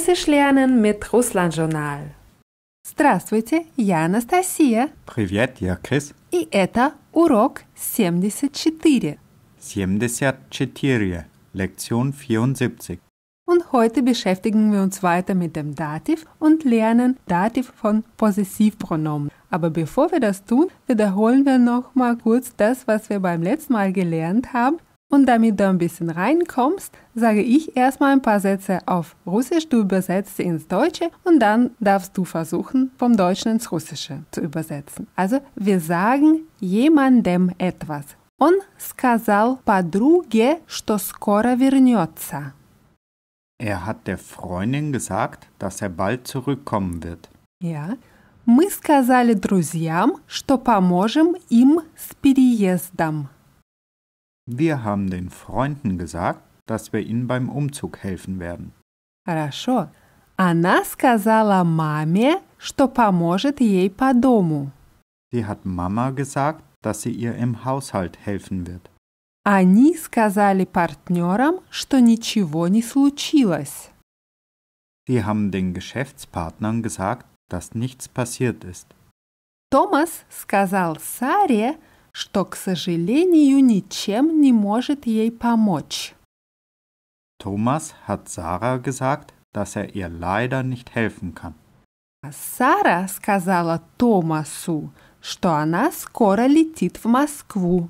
Russisch lernen mit Russland Journal. Здравствуйте, я Анастасия. Привет, я Крис. И это урок 74. 74, Lektion 74. Und heute beschäftigen wir uns weiter mit dem Dativ und lernen Dativ von Possessivpronomen. Aber bevor wir das tun, wiederholen wir nochmal kurz das, was wir beim letzten Mal gelernt haben. Und damit du ein bisschen reinkommst, sage ich erstmal ein paar Sätze auf Russisch, du übersetzt sie ins Deutsche und dann darfst du versuchen, vom Deutschen ins Russische zu übersetzen. Also wir sagen jemandem etwas. Он сказал подруге, что скоро вернется. Er hat der Freundin gesagt, dass er bald zurückkommen wird. Ja. Мы сказали друзьям, что поможем им с переездом. Wir haben den Freunden gesagt, dass wir ihnen beim Umzug helfen werden. Хорошо. Она сказала маме, что поможет ей по дому. Sie hat Mama gesagt, dass sie ihr im Haushalt helfen wird. Они сказали партнерам, что ничего не случилось. Sie haben den Geschäftspartnern gesagt, dass nichts passiert ist. Thomas сказал Саре, что, к сожалению, ничем не может ей помочь. Thomas hat Sarah gesagt, dass er ihr leider nicht helfen kann. Сара сказала Томасу, что она скоро летит в Москву.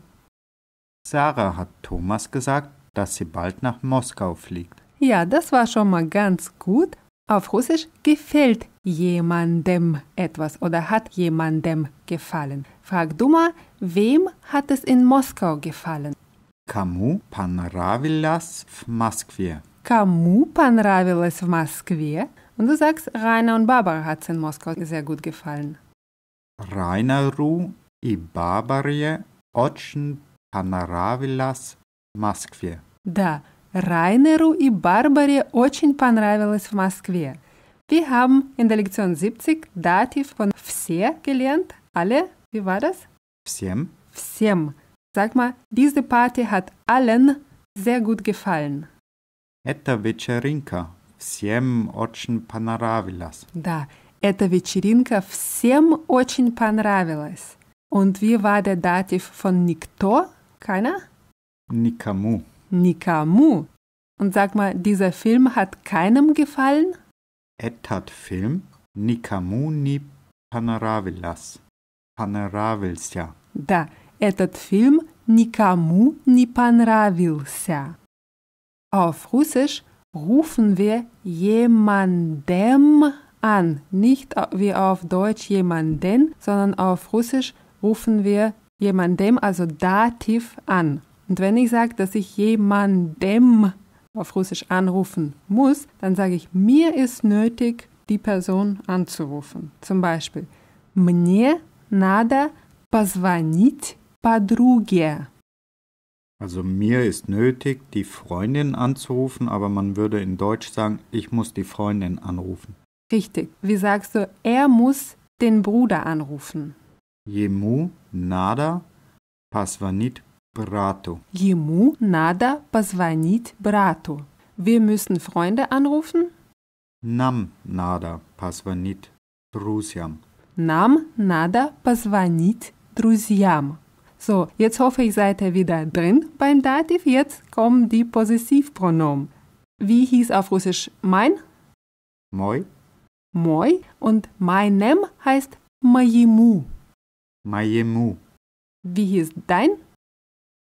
Sarah hat Thomas gesagt, dass sie bald nach Moskau fliegt. Ja, das war schon mal ganz gut. Auf Russisch gefällt jemandem etwas oder hat jemandem gefallen. Frag du mal, wem hat es in Moskau gefallen? Кому понравилось в Москве? Кому понравилось в Москве? Und du sagst, Rainer und Barbara hat es in Moskau sehr gut gefallen. Райнеру и Барбаре очень понравилось в Москве. Да, i и Барбаре очень понравилось в Москве. Wir haben in der Lektion 70 Dativ von все gelernt. Alle, wie war das? Всем. Всем. Sag mal, diese Party hat allen sehr gut gefallen. Это вечеринка всем очень понравилась. Да, эта вечеринка всем очень понравилась. Und wie war der Dativ von никто? Keiner? Никому. Никому. Und sag mal, dieser Film hat keinem gefallen? Etat film Nikamuni понравилась. Понравился. Да, Etat Film Nikamu не понравился. Auf Russisch rufen wir jemandem an. Nicht wie auf Deutsch jemanden, sondern auf Russisch rufen wir jemandem, also Dativ, an. Und wenn ich sage, dass ich jemandem auf Russisch anrufen muss, dann sage ich, mir ist nötig, die Person anzurufen. Zum Beispiel, мне надо позвонить подруге. Also mir ist nötig, die Freundin anzurufen, aber man würde in Deutsch sagen, ich muss die Freundin anrufen. Richtig. Wie sagst du, er muss den Bruder anrufen? Jemu nada pasvanit брату. Ему надо позвонить брату. Wir müssen Freunde anrufen. Нам надо позвонить друзьям. Нам надо позвонить друзьям. So, jetzt hoffe ich, seid ihr wieder drin beim Dativ. Jetzt kommen die Possessivpronomen. Wie hieß auf Russisch mein? Moi. Moi und meinem heißt моему. Моему. Wie hieß dein?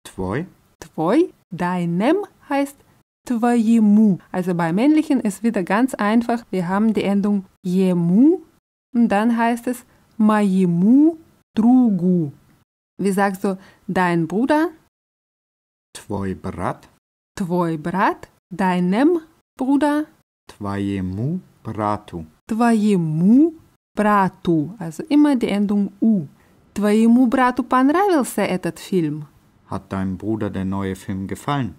Твой. Твой. Deinem heißt твоему. Also bei männlichen ist wieder ganz einfach. Wir haben die Endung jemu und dann heißt es моему другу. Wie sagst du dein Bruder? Твой брат. Твой брат. Deinem Bruder. Твоему брату. Твоему брату. Also immer die Endung u. Твоему брату понравился этот фильм? Hat deinem Bruder der neue Film gefallen?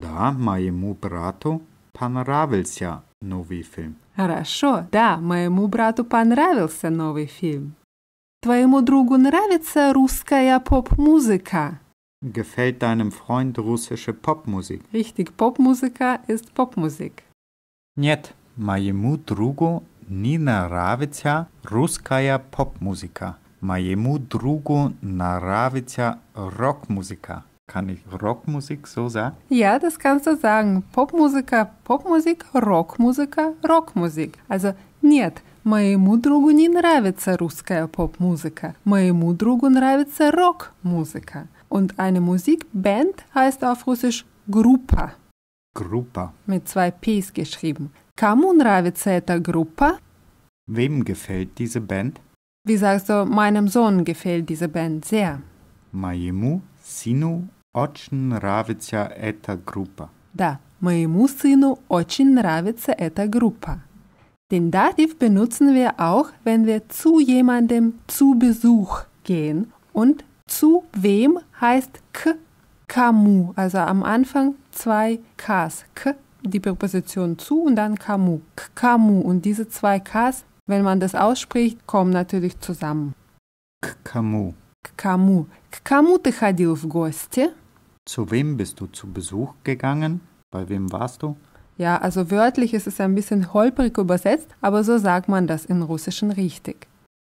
Да, моему брату понравился новый фильм. Хорошо, да, моему брату понравился новый фильм. Твоему другу нравится русская поп-музыка? Gefällt deinem Freund russische Popmusik? Richtig, Popmusiker ist Popmusik. Нет, моему другу не нравится русская поп-музыка. Моему другу нравится Rockmusiker. Kann ich Rockmusik so sagen? Ja, das kannst du sagen. Popmusiker, Popmusik, Rockmusiker, Rockmusik. Also, нет, моему другу не нравится русская поп-музыка. Моему другу нравится рок Und eine Musikband heißt auf Russisch Группа. Группа. Mit zwei Ps geschrieben. Кому нравится эта группа? Wem gefällt diese Band? Wie sagst du, meinem Sohn gefällt diese Band sehr. Моему сыну очень нравится эта группа. Да, моему сыну очень нравится эта группа. Den Dativ benutzen wir auch, wenn wir zu jemandem zu Besuch gehen. Und zu wem heißt k, kamu. Also am Anfang zwei ks, k, die Präposition zu und dann kamu, k, kamu. Und diese zwei ks wenn man das ausspricht, kommen natürlich zusammen. К кому? К кому? К кому ты ходил в гости? Zu wem bist du zu Besuch gegangen? Bei wem warst du? Ja, also wörtlich ist es ein bisschen holprig übersetzt, aber so sagt man das in Russischen richtig.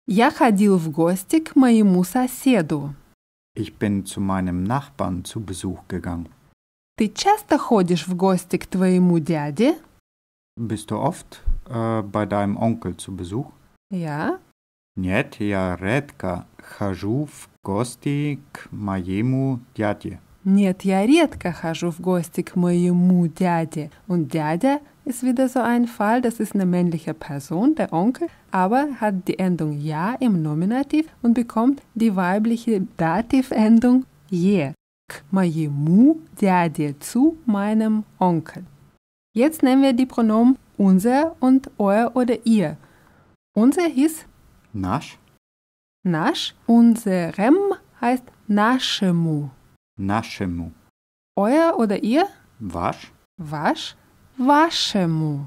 Я ходил в гости к моему соседу. Ich bin zu meinem Nachbarn zu Besuch gegangen. Ты часто ходишь в гости к твоему дяде? Bist du oft äh, bei deinem Onkel zu Besuch? Ja. Нет, я редко хожу в гости к моему дяде. Нет, я редко хожу в гости к моему дяде. Und дядя ist wieder so ein Fall, das ist eine männliche Person, der Onkel, aber hat die Endung ja im Nominativ und bekommt die weibliche Dativendung je. К моему дяде, zu meinem Onkel. Jetzt nehmen wir die Pronomen unser und euer oder ihr. Unser hieß Nasch. Nasch. Unserem heißt Naschemu. Naschemu. Euer oder ihr? Wasch. Wasch. Waschemu.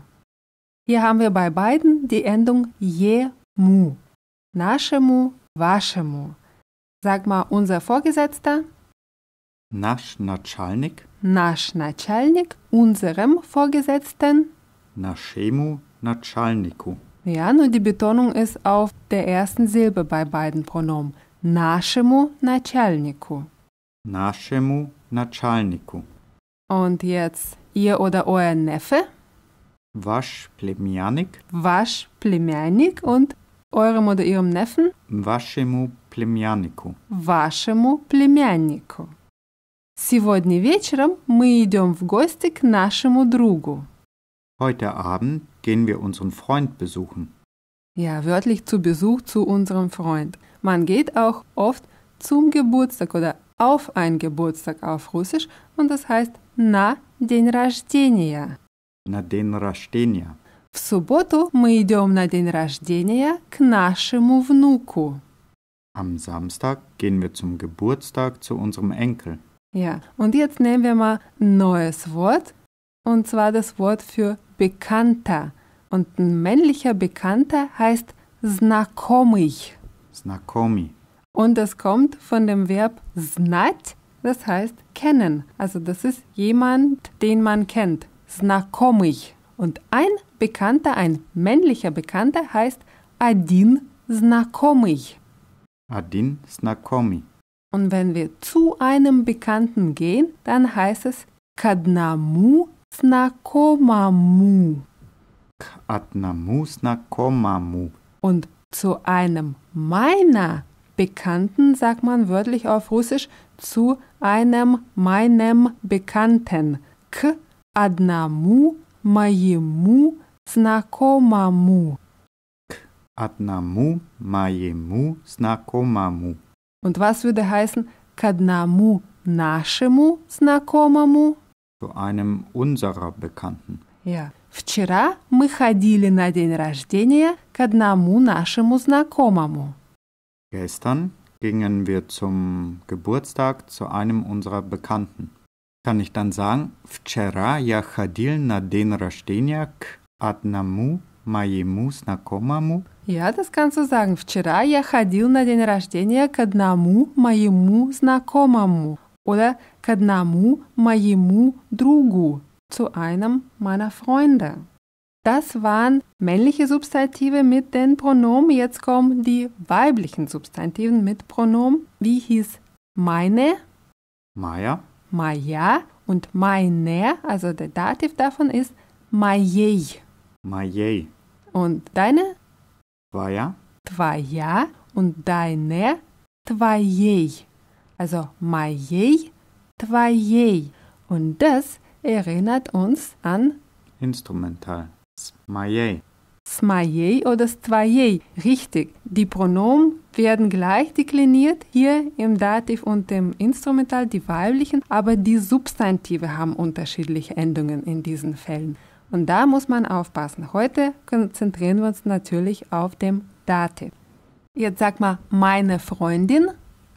Hier haben wir bei beiden die Endung je mu. Naschemu, waschemu. Sag mal, unser Vorgesetzter? Nasch Natschalnik. Nasch Natschalnik, unserem Vorgesetzten? Naschemu Natschalniku. Ja, nur die Betonung ist auf der ersten Silbe bei beiden Pronomen. Naschemu Natschalniku. Naschemu Natschalniku. Und jetzt ihr oder euer Neffe? Wasch plemianik. Wasch plemianik und eurem oder ihrem Neffen? Waschemu племяннику. Waschemu племяннику. Сегодня вечером мы идем в гости к нашему другу. Heute Abend gehen wir unseren Freund besuchen. Ja, wörtlich zu Besuch zu unserem Freund. Man geht auch oft zum Geburtstag oder auf einen Geburtstag auf Russisch und das heißt na den рождения. На день рождения. В субботу мы идем на день рождения к нашему внуку. Am Samstag gehen wir zum Geburtstag zu unserem Enkel. Ja, und jetzt nehmen wir mal ein neues Wort, und zwar das Wort für Bekannter. Und ein männlicher Bekannter heißt znakomy. Znakomy. Und das kommt von dem Verb znat, das heißt kennen. Also das ist jemand, den man kennt. Znakomy. Und ein Bekannter, ein männlicher Bekannter heißt Adin знакомый. Adin знакомый. Und wenn wir zu einem Bekannten gehen, dann heißt es Kadnamu одному знакомому. К одному snakomamu. Und zu einem meiner Bekannten sagt man wörtlich auf Russisch zu einem meinem Bekannten. К одному моему знакомому. К одному majemu snakomamu. Und was würde heißen к одному нашему знакомому? zu einem unserer Bekannten. Ja. Вчера мы ходили на день рождения к одному нашему знакомому. Gestern gingen wir zum Geburtstag zu einem unserer Bekannten. Kann ich dann sagen, вчера я ходил на день рождения к одному моему знакомому? Ja, das kannst du sagen. Вчера я ходил на день рождения к одному моему знакомому. Oder kadnamu majimu drugu zu einem meiner Freunde. Das waren männliche Substantive mit den Pronomen. Jetzt kommen die weiblichen Substantiven mit Pronomen. Wie hieß meine? Maya. Maya und meine, also der Dativ davon ist Majej. Majej. Und deine? Tvoja. Tvoja und deine Tvojej also mojej, twojej. Und das erinnert uns an Instrumental. Smajej. Smajej oder Stvajej. Richtig. Die Pronomen werden gleich dekliniert, hier im Dativ und im Instrumental, die weiblichen, aber die Substantive haben unterschiedliche Endungen in diesen Fällen. Und da muss man aufpassen. Heute konzentrieren wir uns natürlich auf dem Dativ. Jetzt sag mal, meine Freundin.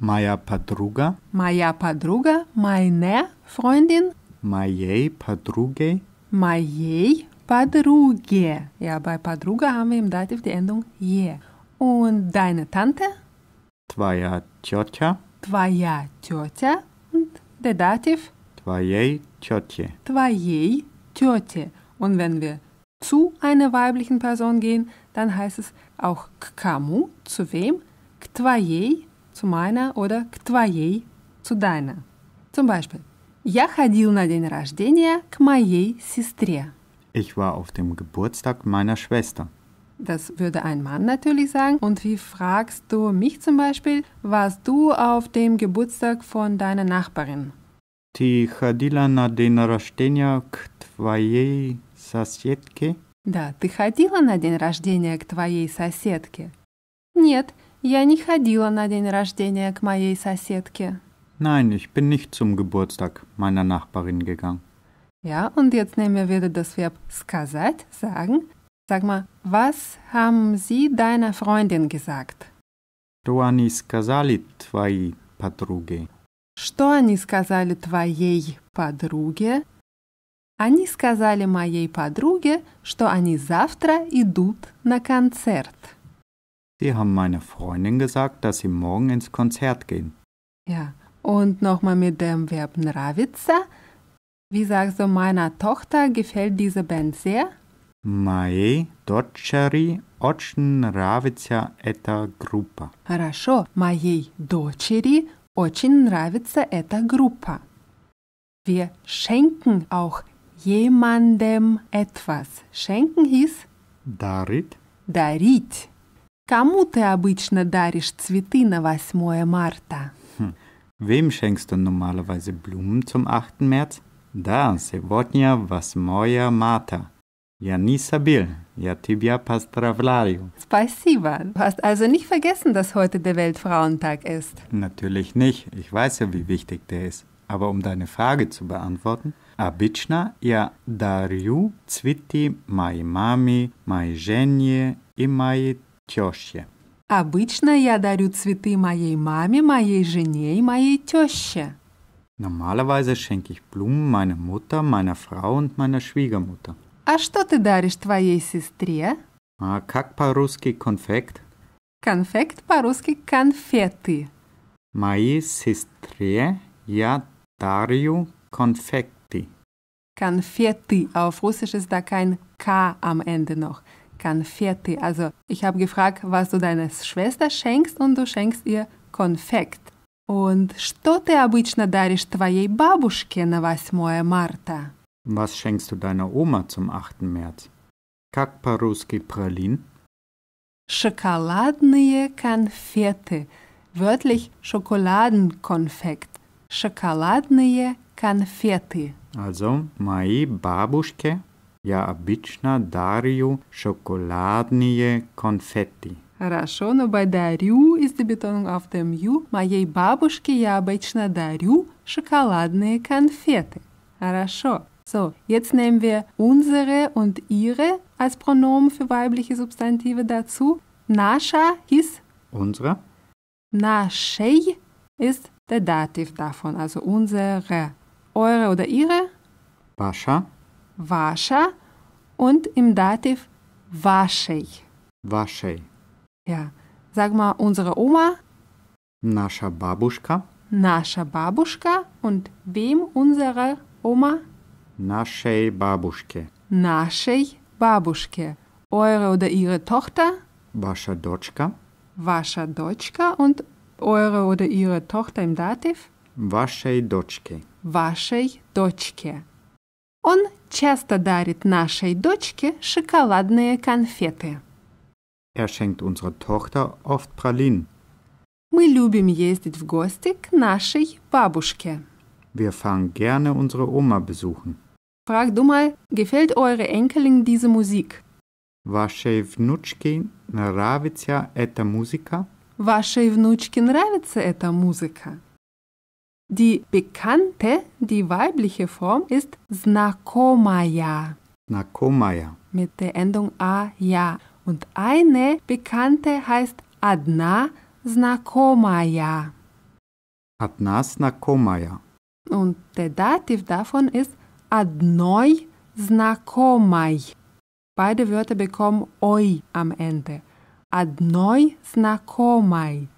Моя Padruga. Моя подруга. Meine Freundin. Моей Padruge. Моей Padruge. Ja, bei Padruga haben wir im Dativ die Endung je. Und deine Tante? Твоя тетя. Твоя тетя. Und der Dativ? Твоей тете. Твоей тете. Und wenn wir zu einer weiblichen Person gehen, dann heißt es auch к zu wem, к твоей zu meiner oder к твоей zu deiner. Zum Beispiel, я ходил на день рождения к моей сестре. Ich war auf dem Geburtstag meiner Schwester. Das würde ein Mann natürlich sagen. Und wie fragst du mich zum Beispiel, warst du auf dem Geburtstag von deiner Nachbarin? Да, ты ходила на день рождения к твоей соседке? Нет, Я не ходила на день рождения к моей соседке. Nein, ich bin nicht zum Geburtstag meiner Nachbarin gegangen. Ja, und jetzt nehmen wir wieder das Verb сказать, sagen. Sag mal, was haben Sie deiner Freundin gesagt? Что они сказали твоей подруге? Что они сказали твоей подруге? Они сказали моей подруге, что они завтра идут на концерт. Sie haben meiner Freundin gesagt, dass Sie morgen ins Konzert gehen. Ja, und nochmal mit dem Verb Nravitsa. Wie sagst du, meiner Tochter gefällt diese Band sehr? Mae дочери очень нравится эта grupa. Хорошо. Моей дочери очень нравится эта группа. Wir schenken auch jemandem etwas. Schenken hieß? Darit. Darit. Кому ты обычно даришь цветы на 8 марта? Wem schenkst du normalerweise Blumen zum 8. März? Da, сегодня 8 Marta. Ja, Nisabil. Ja, tibia pastravlario. Спасибо. Du hast also nicht vergessen, dass heute der Weltfrauentag ist. Natürlich nicht. Ich weiß ja, wie wichtig der ist. Aber um deine Frage zu beantworten, обычно я дарю цветы моей маме, моей жене и моей теще. Обычно я дарю цветы моей маме, моей жене и моей теще. Normalerweise schenke ich Blumen meiner Mutter, meiner Frau und meiner Schwiegermutter. А что ты даришь твоей сестре? А как по-русски конфект? Конфект по-русски конфеты. Моей сестре я дарю конфекты. Конфеты. Auf Russisch ist da kein K am Ende noch. Konfetti. Also ich habe gefragt, was du deiner Schwester schenkst und du schenkst ihr Konfekt. Und что ты обычно даришь твоей бабушке на 8 марта? Was schenkst du deiner Oma zum 8. März? Как по-русски пролин? Schokoladные Konfette. Wörtlich Schokoladenkonfekt. Schokoladные Konfetti. Also, моей бабушке Я обычно дарю шоколадные конфетти. Хорошо, но bei дарю ist die Betonung auf dem Ju. Моей бабушке я обычно дарю шоколадные конфеты. Хорошо. So, jetzt nehmen wir unsere und ihre als Pronomen für weibliche Substantive dazu. Nascha ist unsere. Naschei ist der Dativ davon, also unsere. Eure oder ihre? Pascha wasche und im Dativ wasche waszej. Waszej. Ja. Sag mal, unsere Oma. Nascha babuschka. Nascha babuschka. Und wem unsere Oma? Naschei babuschke. Naschei babuschke. Eure oder ihre Tochter? Wascha doczka. Wascha doczka. Und eure oder ihre Tochter im Dativ? Waschei doczki. Waschei doczki. Und часто дарит нашей дочке шоколадные конфеты. Er schenkt unserer Tochter oft Pralinen. Мы любим ездить в гости к нашей бабушке. Wir fahren gerne unsere Oma besuchen. Frag du mal, gefällt eure Enkelin diese Musik? Вашей внучке нравится эта музыка? Вашей внучке нравится эта музыка? Die bekannte, die weibliche Form ist znakomaya. Znakomaya. Mit der Endung a ja. Und eine bekannte heißt adna znakomaya. Adna znakomaya. Und der Dativ davon ist adnoi znakomai. Beide Wörter bekommen oi am Ende. Adnoi znakomai.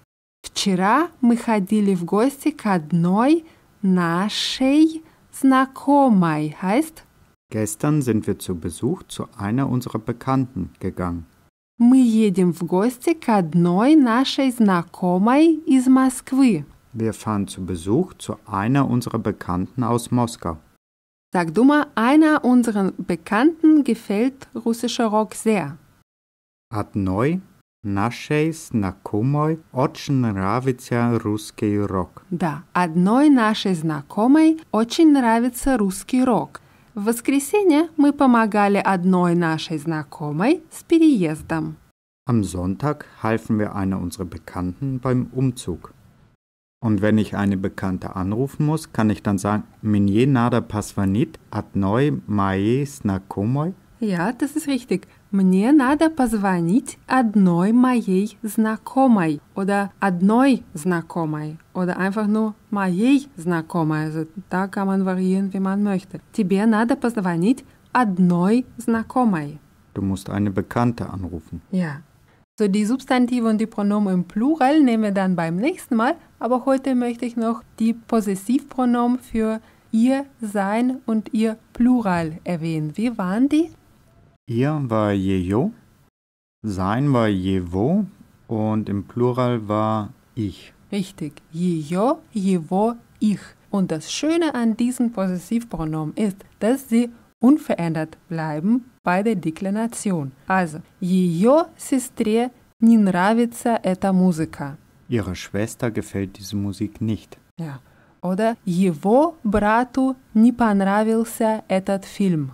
Вчера мы ходили в гости к одной нашей знакомой. Heißt? Gestern sind wir zu Besuch zu einer unserer Bekannten gegangen. Мы едем в гости к одной нашей знакомой из Москвы. Wir fahren zu Besuch zu einer unserer Bekannten aus Moskau. Sag du mal, einer unserer Bekannten gefällt russischer Rock sehr. Adnoi naszej znakomoj очень нравится русский рок. Да, одной нашей знакомой очень нравится русский рок. В воскресенье мы помогали одной нашей знакомой с переездом. Am Sonntag halfen wir einer unserer Bekannten beim Umzug. Und wenn ich eine Bekannte anrufen muss, kann ich dann sagen, Minje nada pasvanit adnoi mae znakomoi? Ja, das ist richtig. Мне надо позвонить одной моей знакомой oder одной знакомой oder einfach nur моей знакомой. Also, da kann man variieren, wie man möchte. Тебе надо позвонить одной знакомой. Du musst eine Bekannte anrufen. Ja. So, die Substantive und die Pronomen im Plural nehmen wir dann beim nächsten Mal, aber heute möchte ich noch die Possessivpronomen für ihr Sein und ihr Plural erwähnen. Wie waren die? Ihr war jejo, sein war jewo und im Plural war ich. Richtig. Jejo, jewo, ich. Und das Schöne an diesen Possessivpronomen ist, dass sie unverändert bleiben bei der Deklination. Also, jejo сестре не нравится эта музыка. Ihre Schwester gefällt diese Musik nicht. Ja. Oder его брату не понравился этот фильм.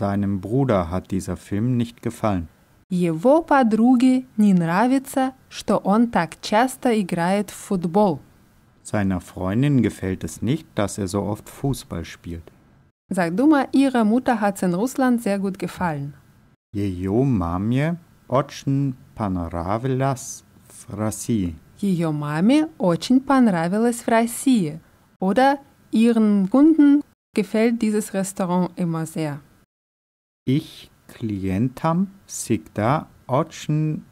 Seinem Bruder hat dieser Film nicht gefallen. Его подруге не нравится, что он так часто играет в футбол. Seiner Freundin gefällt es nicht, dass er so oft Fußball spielt. Sag du mal, ihrer Mutter hat es in Russland sehr gut gefallen. Ее маме очень понравилось в России. Ее маме очень понравилось в России. Oder ihren Kunden gefällt dieses Restaurant immer sehr ich klientam всегда очень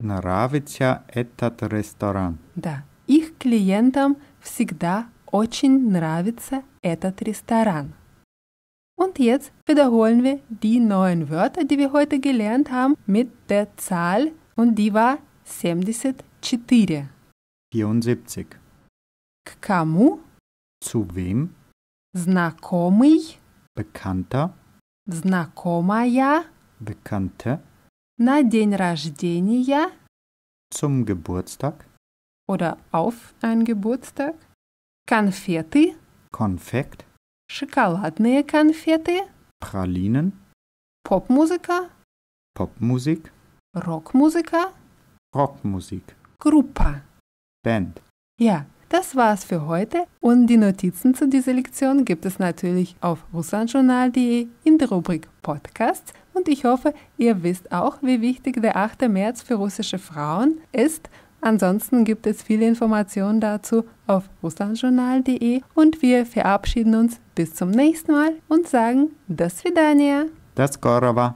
нравится этот ресторан. Да, их клиентам всегда очень нравится этот ресторан. Und jetzt wiederholen wir die neuen Wörter, die wir heute gelernt haben, mit der Zahl und die war 74. 74. К кому? Zu wem? Знакомый. Bekannter знакомая, bekannte, на день рождения, zum Geburtstag oder auf einen Geburtstag, Konfetti, Konfekt, schokoladные конфеты, Pralinen, Popmusiker, Popmusik, Rockmusiker, Rockmusik, Группа, Band. Ja, das war's für heute und die Notizen zu dieser Lektion gibt es natürlich auf russlandjournal.de in der Rubrik Podcasts und ich hoffe, ihr wisst auch, wie wichtig der 8. März für russische Frauen ist. Ansonsten gibt es viele Informationen dazu auf russlandjournal.de und wir verabschieden uns bis zum nächsten Mal und sagen das Vidania. Das Korova.